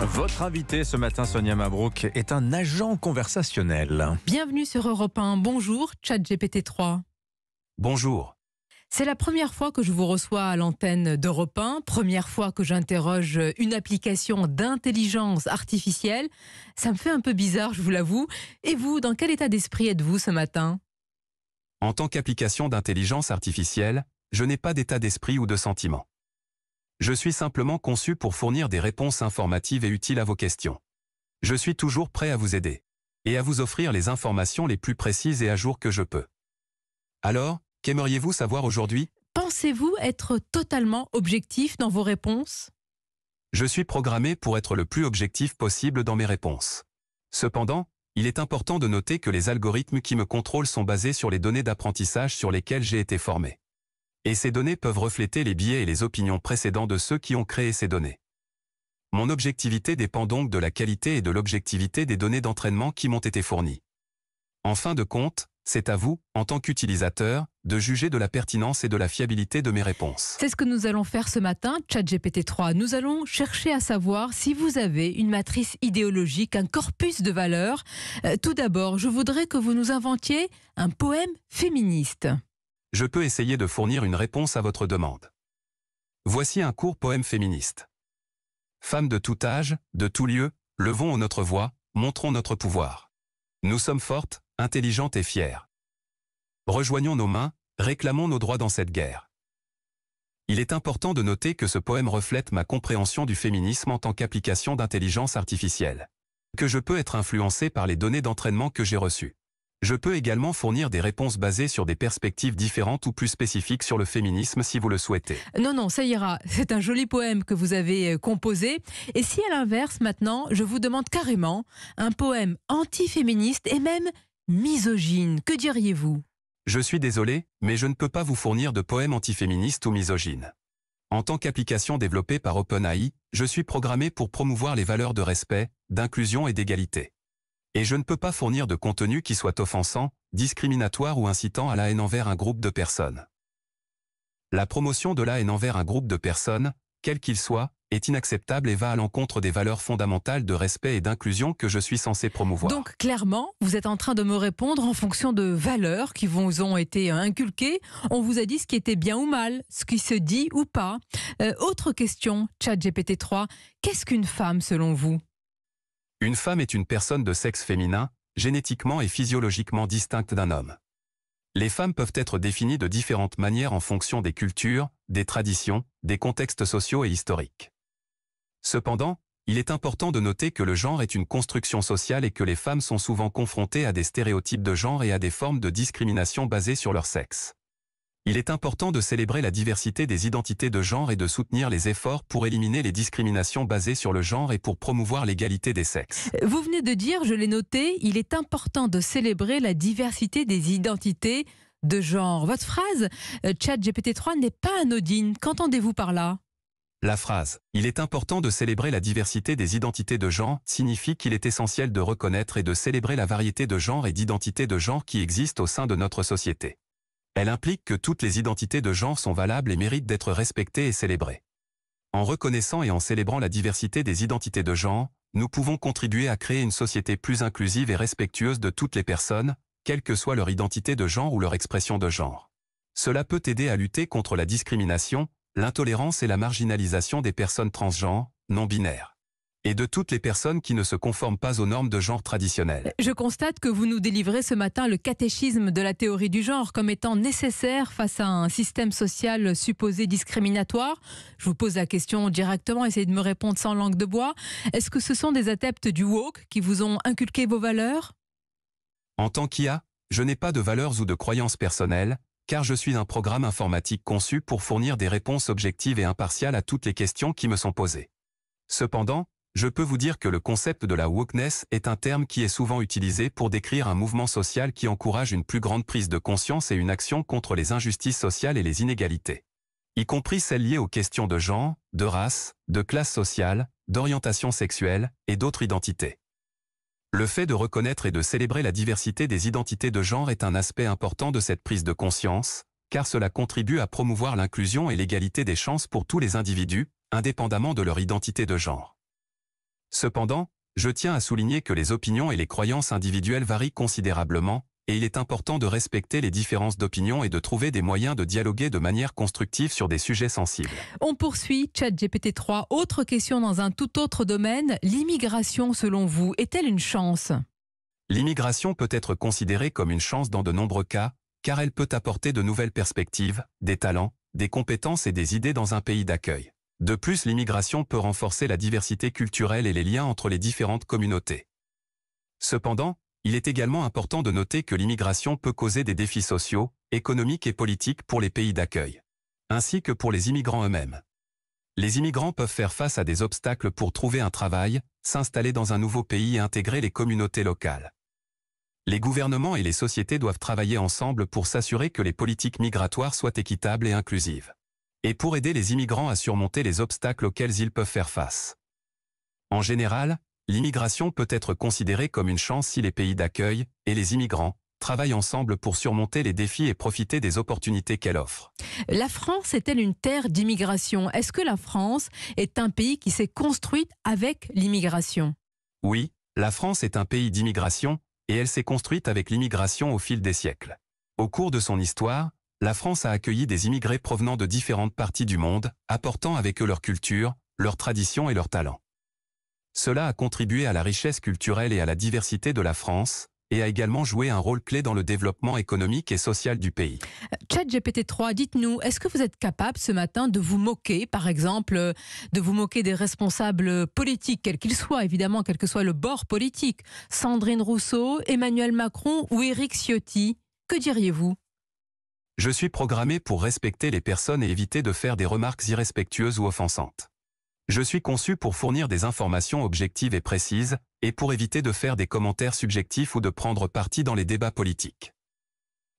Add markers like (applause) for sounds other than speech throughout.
Votre invité ce matin, Sonia Mabrouk, est un agent conversationnel. Bienvenue sur Europe 1. Bonjour, GPT-3. 3. Bonjour. C'est la première fois que je vous reçois à l'antenne d'Europe 1, première fois que j'interroge une application d'intelligence artificielle. Ça me fait un peu bizarre, je vous l'avoue. Et vous, dans quel état d'esprit êtes-vous ce matin En tant qu'application d'intelligence artificielle, je n'ai pas d'état d'esprit ou de sentiment. Je suis simplement conçu pour fournir des réponses informatives et utiles à vos questions. Je suis toujours prêt à vous aider et à vous offrir les informations les plus précises et à jour que je peux. Alors, qu'aimeriez-vous savoir aujourd'hui Pensez-vous être totalement objectif dans vos réponses Je suis programmé pour être le plus objectif possible dans mes réponses. Cependant, il est important de noter que les algorithmes qui me contrôlent sont basés sur les données d'apprentissage sur lesquelles j'ai été formé et ces données peuvent refléter les biais et les opinions précédents de ceux qui ont créé ces données. Mon objectivité dépend donc de la qualité et de l'objectivité des données d'entraînement qui m'ont été fournies. En fin de compte, c'est à vous, en tant qu'utilisateur, de juger de la pertinence et de la fiabilité de mes réponses. C'est ce que nous allons faire ce matin, ChatGPT3. Nous allons chercher à savoir si vous avez une matrice idéologique, un corpus de valeurs. Euh, tout d'abord, je voudrais que vous nous inventiez un poème féministe je peux essayer de fournir une réponse à votre demande. Voici un court poème féministe. Femmes de tout âge, de tout lieu, levons notre voix, montrons notre pouvoir. Nous sommes fortes, intelligentes et fières. Rejoignons nos mains, réclamons nos droits dans cette guerre. Il est important de noter que ce poème reflète ma compréhension du féminisme en tant qu'application d'intelligence artificielle. Que je peux être influencé par les données d'entraînement que j'ai reçues. Je peux également fournir des réponses basées sur des perspectives différentes ou plus spécifiques sur le féminisme si vous le souhaitez. Non, non, ça ira. (laughs) C'est un joli poème que vous avez euh, composé. Et si à l'inverse, maintenant, je vous demande carrément un poème antiféministe et même misogyne, que diriez-vous Je suis désolé, mais je ne peux pas vous fournir de poème antiféministe ou misogyne. En tant qu'application développée par OpenAI, je suis programmé pour promouvoir les valeurs de respect, d'inclusion et d'égalité et je ne peux pas fournir de contenu qui soit offensant, discriminatoire ou incitant à la haine envers un groupe de personnes. La promotion de la haine envers un groupe de personnes, quel qu'il soit, est inacceptable et va à l'encontre des valeurs fondamentales de respect et d'inclusion que je suis censé promouvoir. Donc clairement, vous êtes en train de me répondre en fonction de valeurs qui vous ont été inculquées. On vous a dit ce qui était bien ou mal, ce qui se dit ou pas. Euh, autre question, chat GPT-3, qu'est-ce qu'une femme selon vous une femme est une personne de sexe féminin, génétiquement et physiologiquement distincte d'un homme. Les femmes peuvent être définies de différentes manières en fonction des cultures, des traditions, des contextes sociaux et historiques. Cependant, il est important de noter que le genre est une construction sociale et que les femmes sont souvent confrontées à des stéréotypes de genre et à des formes de discrimination basées sur leur sexe il est important de célébrer la diversité des identités de genre et de soutenir les efforts pour éliminer les discriminations basées sur le genre et pour promouvoir l'égalité des sexes. Vous venez de dire, je l'ai noté, il est important de célébrer la diversité des identités de genre. Votre phrase, euh, Chat GPT-3 n'est pas anodine. Qu'entendez-vous par là la phrase ⁇ Il est important de célébrer la diversité des identités de genre ⁇ signifie qu'il est essentiel de reconnaître et de célébrer la variété de genre et d'identités de genre qui existent au sein de notre société. Elle implique que toutes les identités de genre sont valables et méritent d'être respectées et célébrées. En reconnaissant et en célébrant la diversité des identités de genre, nous pouvons contribuer à créer une société plus inclusive et respectueuse de toutes les personnes, quelle que soit leur identité de genre ou leur expression de genre. Cela peut aider à lutter contre la discrimination, l'intolérance et la marginalisation des personnes transgenres, non binaires et de toutes les personnes qui ne se conforment pas aux normes de genre traditionnelles. Je constate que vous nous délivrez ce matin le catéchisme de la théorie du genre comme étant nécessaire face à un système social supposé discriminatoire. Je vous pose la question directement, essayez de me répondre sans langue de bois. Est-ce que ce sont des adeptes du woke qui vous ont inculqué vos valeurs En tant qu'IA, je n'ai pas de valeurs ou de croyances personnelles, car je suis un programme informatique conçu pour fournir des réponses objectives et impartiales à toutes les questions qui me sont posées. Cependant, je peux vous dire que le concept de la wokeness est un terme qui est souvent utilisé pour décrire un mouvement social qui encourage une plus grande prise de conscience et une action contre les injustices sociales et les inégalités. Y compris celles liées aux questions de genre, de race, de classe sociale, d'orientation sexuelle et d'autres identités. Le fait de reconnaître et de célébrer la diversité des identités de genre est un aspect important de cette prise de conscience, car cela contribue à promouvoir l'inclusion et l'égalité des chances pour tous les individus, indépendamment de leur identité de genre. Cependant, je tiens à souligner que les opinions et les croyances individuelles varient considérablement, et il est important de respecter les différences d'opinion et de trouver des moyens de dialoguer de manière constructive sur des sujets sensibles. On poursuit, ChatGPT 3. Autre question dans un tout autre domaine. L'immigration, selon vous, est-elle une chance L'immigration peut être considérée comme une chance dans de nombreux cas, car elle peut apporter de nouvelles perspectives, des talents, des compétences et des idées dans un pays d'accueil. De plus, l'immigration peut renforcer la diversité culturelle et les liens entre les différentes communautés. Cependant, il est également important de noter que l'immigration peut causer des défis sociaux, économiques et politiques pour les pays d'accueil, ainsi que pour les immigrants eux-mêmes. Les immigrants peuvent faire face à des obstacles pour trouver un travail, s'installer dans un nouveau pays et intégrer les communautés locales. Les gouvernements et les sociétés doivent travailler ensemble pour s'assurer que les politiques migratoires soient équitables et inclusives et pour aider les immigrants à surmonter les obstacles auxquels ils peuvent faire face. En général, l'immigration peut être considérée comme une chance si les pays d'accueil et les immigrants travaillent ensemble pour surmonter les défis et profiter des opportunités qu'elle offre. La France est-elle une terre d'immigration Est-ce que la France est un pays qui s'est construite avec l'immigration Oui, la France est un pays d'immigration, et elle s'est construite avec l'immigration au fil des siècles. Au cours de son histoire, la France a accueilli des immigrés provenant de différentes parties du monde, apportant avec eux leur culture, leurs traditions et leurs talents. Cela a contribué à la richesse culturelle et à la diversité de la France, et a également joué un rôle clé dans le développement économique et social du pays. Chat GPT-3, dites-nous, est-ce que vous êtes capable ce matin de vous moquer, par exemple, de vous moquer des responsables politiques, quels qu'ils soient, évidemment, quel que soit le bord politique Sandrine Rousseau, Emmanuel Macron ou Éric Ciotti Que diriez-vous je suis programmé pour respecter les personnes et éviter de faire des remarques irrespectueuses ou offensantes. Je suis conçu pour fournir des informations objectives et précises, et pour éviter de faire des commentaires subjectifs ou de prendre parti dans les débats politiques.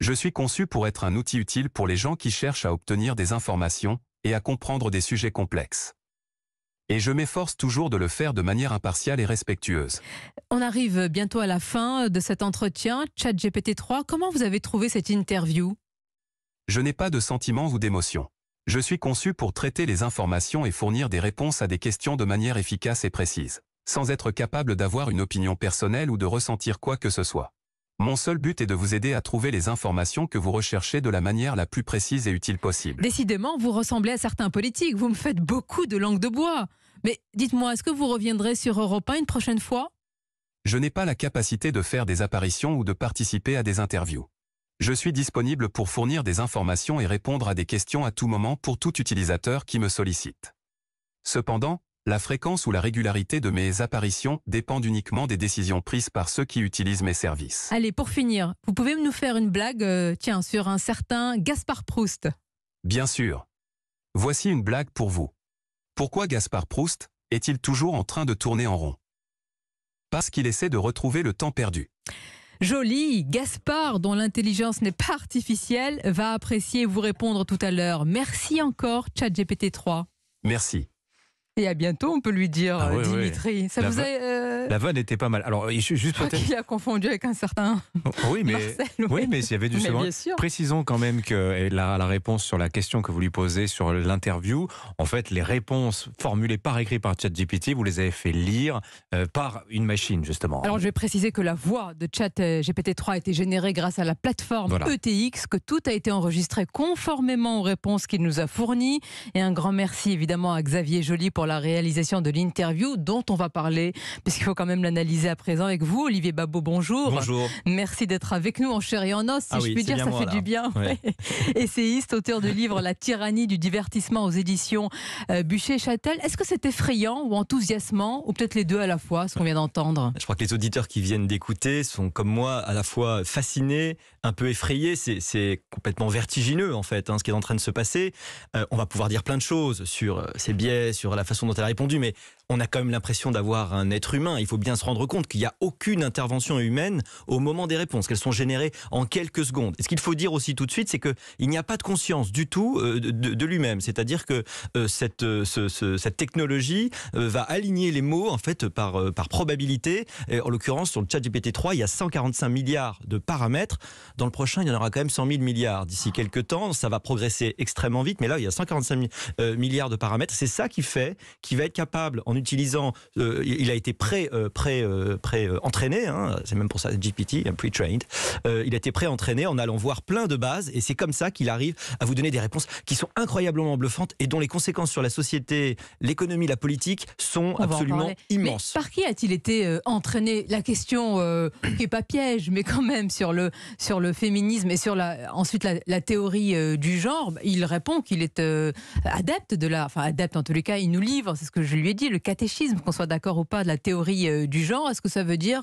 Je suis conçu pour être un outil utile pour les gens qui cherchent à obtenir des informations et à comprendre des sujets complexes et je m'efforce toujours de le faire de manière impartiale et respectueuse. On arrive bientôt à la fin de cet entretien. ChatGPT 3, comment vous avez trouvé cette interview je n'ai pas de sentiments ou d'émotions. Je suis conçu pour traiter les informations et fournir des réponses à des questions de manière efficace et précise, sans être capable d'avoir une opinion personnelle ou de ressentir quoi que ce soit. Mon seul but est de vous aider à trouver les informations que vous recherchez de la manière la plus précise et utile possible. Décidément, vous ressemblez à certains politiques, vous me faites beaucoup de langue de bois. Mais dites-moi, est-ce que vous reviendrez sur Europe 1 une prochaine fois Je n'ai pas la capacité de faire des apparitions ou de participer à des interviews. Je suis disponible pour fournir des informations et répondre à des questions à tout moment pour tout utilisateur qui me sollicite. Cependant, la fréquence ou la régularité de mes apparitions dépendent uniquement des décisions prises par ceux qui utilisent mes services. Allez, pour finir, vous pouvez nous faire une blague, euh, tiens, sur un certain Gaspard Proust Bien sûr. Voici une blague pour vous. Pourquoi Gaspard Proust est-il toujours en train de tourner en rond Parce qu'il essaie de retrouver le temps perdu. Jolie, Gaspard, dont l'intelligence n'est pas artificielle, va apprécier vous répondre tout à l'heure. Merci encore, ChatGPT 3. Merci. Et à bientôt, on peut lui dire, ah Dimitri. Ça vous a, euh, euh, la vanne était pas mal. Alors, juste peut-être. qu'il a confondu avec un certain. Oh, oui, mais oui. mais s'il y avait du second. Précisons quand même que la, la, réponse sur la question que vous lui posez sur l'interview, en fait, les réponses formulées par écrit par ChatGPT, vous les avez fait lire euh, par une machine justement. Alors, je vais préciser que la voix de ChatGPT 3 a été générée grâce à la plateforme ETX, que tout a été enregistré conformément aux réponses qu'il nous a fournies. Et un grand merci évidemment à Xavier Joly pour la réalisation de l'interview dont on va parler, puisqu'il faut quand même l'analyser à présent avec vous. Olivier Babot, bonjour. Bonjour. Merci d'être avec nous en chair et en os, si ah je puis dire, ça fait du bien. (laughs) Essayiste, auteur de livre La tyrannie du divertissement aux éditions euh, Bûcher-Châtel. Est-ce que c'est effrayant ou enthousiasmant, ou peut-être les deux à la fois, ce qu'on vient d'entendre Je crois que les auditeurs qui viennent d'écouter sont, comme moi, à la fois fascinés, un peu effrayés. C'est complètement vertigineux, en fait, hein, ce qui est en train de se passer. Euh, on va pouvoir dire plein de choses sur ses euh, biais, sur la façon dont elle a répondu, mais on a quand même l'impression d'avoir un être humain il faut bien se rendre compte qu'il n'y a aucune intervention humaine au moment des réponses, qu'elles sont générées en quelques secondes. Et ce qu'il faut dire aussi tout de suite, c'est qu'il n'y a pas de conscience du tout euh, de, lui-même. C'est-à-dire que euh, cette, euh, cette technologie va aligner les mots en fait par, par probabilité. en l'occurrence, sur le chat GPT-3, il y a 145 milliards de paramètres. Dans le prochain, il y en aura quand même 100 000 milliards d'ici quelques temps. Ça va progresser extrêmement vite, mais là, il y a 145 milliards de paramètres. C'est ça qui fait qu'il va être capable, en utilisant, il a été prêt... Euh, pré-entraîné, euh, euh, hein, c'est même pour ça GPT, pre-trained. il a été pré-entraîné en allant voir plein de bases et c'est comme ça qu'il arrive à vous donner des réponses qui sont incroyablement bluffantes et dont les conséquences sur la société, l'économie, la politique sont absolument immenses. Mais par qui a-t-il été entraîné La question qui n'est pas piège, mais quand même sur le, sur le féminisme et sur la, ensuite la, théorie du genre, bah, il répond qu'il est adepte de la. Enfin, adepte en tous les cas, il nous livre, c'est ce que je lui ai dit, le catéchisme, qu'on soit d'accord ou pas, de la théorie euh, du genre. Est-ce que ça veut dire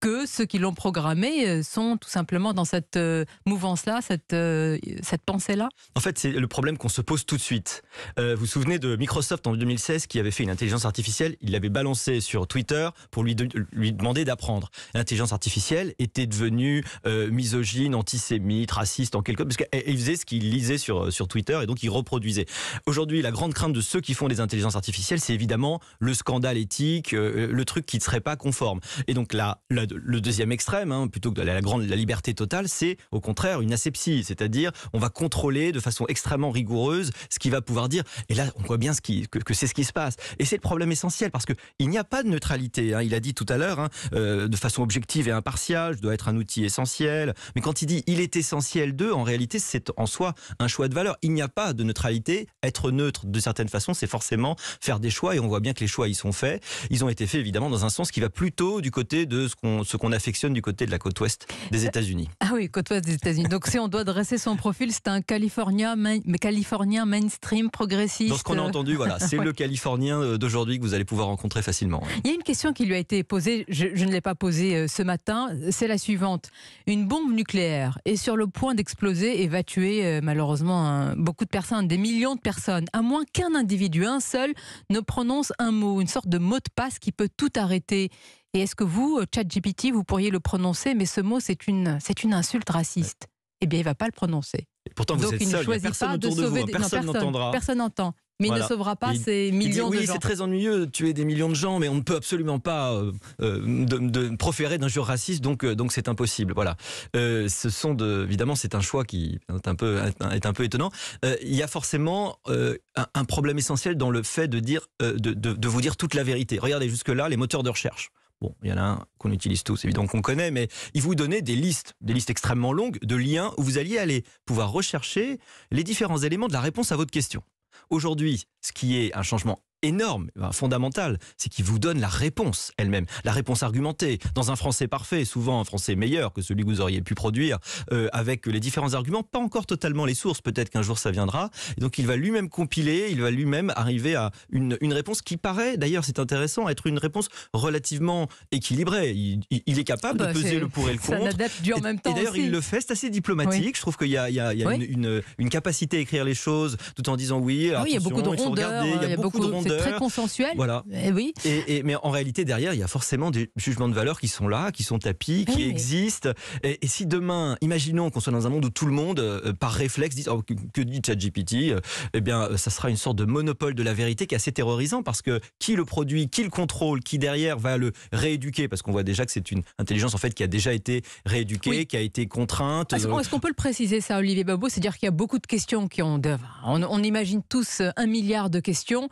que ceux qui l'ont programmé euh, sont tout simplement dans cette euh, mouvance-là, cette, euh, cette pensée-là En fait, c'est le problème qu'on se pose tout de suite. vous vous souvenez de Microsoft en 2016 qui avait fait une intelligence artificielle, il l'avait balancée sur Twitter pour lui, demander d'apprendre. L'intelligence artificielle était devenue misogyne, antisémite, raciste en quelque sorte, parce qu'elle faisait ce qu'il lisait sur, sur Twitter et donc il reproduisait. Aujourd'hui, la grande crainte de ceux qui font des intelligences artificielles, c'est évidemment le scandale éthique, le truc qui ne serait pas conforme. Et donc là, le deuxième extrême, hein, plutôt que d'aller à la, grande, la liberté totale, c'est au contraire une asepsie, c'est-à-dire on va contrôler de façon extrêmement rigoureuse ce qui va pouvoir dire. Et là, on voit bien ce qui, que, c'est ce qui se passe. Et c'est le problème essentiel parce que il n'y a pas de neutralité. Hein. Il a dit tout à l'heure, hein, euh, de façon objective et impartiale, je dois être un outil essentiel. Mais quand il dit il est essentiel d'eux, en réalité, c'est en soi un choix de valeur. Il n'y a pas de neutralité. Être neutre, de certaines façons, c'est forcément faire des choix. Et on voit bien que les choix, ils sont faits. Ils ont été faits, évidemment, dans un sens qui va plutôt du côté de ce qu'on ce qu'on affectionne du côté de la côte ouest des euh, États-Unis. Ah oui, côte ouest des États-Unis. Donc si on doit dresser son profil, c'est un Californien, Californien mainstream progressiste. Dans ce qu'on a entendu, voilà, c'est le Californien euh, d'aujourd'hui que vous allez pouvoir rencontrer facilement. Il y a une question qui lui a été posée, je, ne l'ai pas posée euh, ce matin, c'est la suivante. Une bombe nucléaire est sur le point d'exploser et va tuer malheureusement beaucoup de personnes, des millions de personnes, à moins qu'un individu, un seul, ne prononce un mot, une sorte de mot de passe qui peut tout arrêter. Et est-ce que vous, euh, ChatGPT, vous pourriez le prononcer, mais ce mot, c'est une, c'est une insulte raciste Eh bien, il ne va pas le prononcer. pourtant, vous êtes il ne choisit pas de De vous, hein. personne n'entendra. Personne n'entend. Mais il ne sauvera pas ces millions de gens. Oui, c'est très ennuyeux de tuer des millions de gens, mais on ne peut absolument pas euh, euh, de, de, proférer d'injures racistes, donc donc c'est impossible. Voilà. ce sont de, évidemment, c'est un choix qui est un peu est un peu étonnant. il y a forcément un, un, problème essentiel dans le fait de dire de, de, vous dire toute la vérité. Regardez jusque là, les moteurs de recherche Bon, il y en a un qu'on utilise tous, évidemment qu'on connaît, mais il vous donnait des listes, des listes extrêmement longues de liens où vous alliez aller pouvoir rechercher les différents éléments de la réponse à votre question. Aujourd'hui, ce qui est un changement énorme, fondamental, c'est qu'il vous donne la réponse elle-même, la réponse argumentée, dans un français parfait, souvent un français meilleur que celui que vous auriez pu produire, euh, avec les différents arguments, pas encore totalement les sources, peut-être qu'un jour ça viendra. donc il va lui-même compiler, il va lui-même arriver à une, une réponse qui paraît, d'ailleurs c'est intéressant, être une réponse relativement équilibrée. Il, est capable de bah, peser le pour et le contre. Ça en même temps. Et, d'ailleurs il le fait, c'est assez diplomatique. Je trouve qu'il y a, il y a, il y a une, une, capacité à écrire les choses tout en disant oui. Ah il y a beaucoup de rondeur. il y a, beaucoup, de Très consensuel. Voilà. Eh oui. Et, mais en réalité, derrière, il y a forcément des jugements de valeur qui sont là, qui sont tapis, qui existent. Et, si demain, imaginons qu'on soit dans un monde où tout le monde, euh, euh, par réflexe, dit oh, que, dit ChatGPT euh, Eh bien, ça sera une sorte de monopole de la vérité qui est assez terrorisant parce que qui le produit, qui le contrôle, qui derrière va le rééduquer Parce qu'on voit déjà que c'est une intelligence en fait qui a déjà été rééduquée, qui a été contrainte. Ah, est-ce qu'on peut le préciser ça, Olivier Babot C'est-à-dire qu'il y a beaucoup de questions qui ont. On, on imagine tous un milliard de questions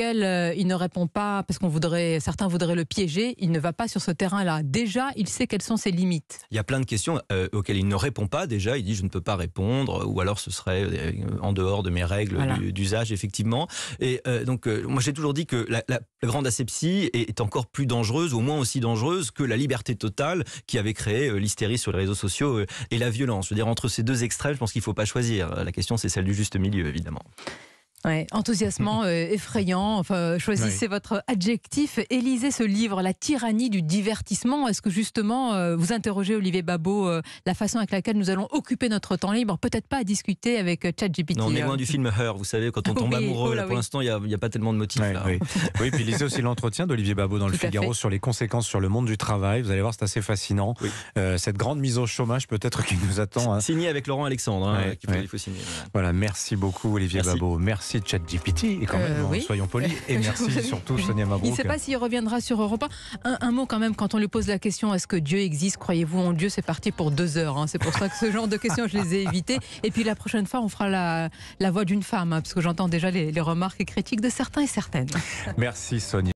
euh, il ne répond pas parce qu'on voudrait, certains voudraient le piéger. Il ne va pas sur ce terrain-là. Déjà, il sait quelles sont ses limites. Il y a plein de questions euh, auxquelles il ne répond pas. Déjà, il dit je ne peux pas répondre, ou alors ce serait euh, en dehors de mes règles d'usage, effectivement. Et donc, moi, j'ai toujours dit que la, la, grande asepsie est encore plus dangereuse, au moins aussi dangereuse que la liberté totale qui avait créé l'hystérie sur les réseaux sociaux et la violence. Je veux dire, entre ces deux extrêmes, je pense qu'il ne faut pas choisir. La question, c'est celle du juste milieu, évidemment. Ouais, enthousiasmant, (laughs) euh, effrayant. Enfin, choisissez votre adjectif et lisez ce livre, La tyrannie du divertissement. Est-ce que justement, euh, vous interrogez Olivier Babot, euh, la façon avec laquelle nous allons occuper notre temps libre, peut-être pas à discuter avec ChatGPT Non, on est hein. loin du film Her, vous savez, quand on (laughs) tombe amoureux, oh pour l'instant, il n'y a, pas tellement de motifs. (laughs) Oui, puis lisez aussi l'entretien d'Olivier Babot dans le Figaro sur les conséquences sur le monde du travail. Vous allez voir, c'est assez fascinant. cette grande mise au chômage, peut-être, qui nous attend. Hein. Signé avec Laurent Alexandre, hein, qui, il faut signer. Voilà. merci beaucoup, Olivier Babot. Merci merci ChatGPT, et quand euh, même, hein, soyons polis. Et (laughs) merci surtout Sonia Mabrouk. Il ne sait pas s'il reviendra sur Europa. Un, mot quand même, quand on lui pose la question est-ce que Dieu existe Croyez-vous en Dieu C'est parti pour deux heures. Hein. C'est pour ça que ce genre de questions, je les ai évitées. Et puis la prochaine fois, on fera la, voix d'une femme, hein, parce que j'entends déjà les remarques et critiques de certains et certaines. Merci Sonia.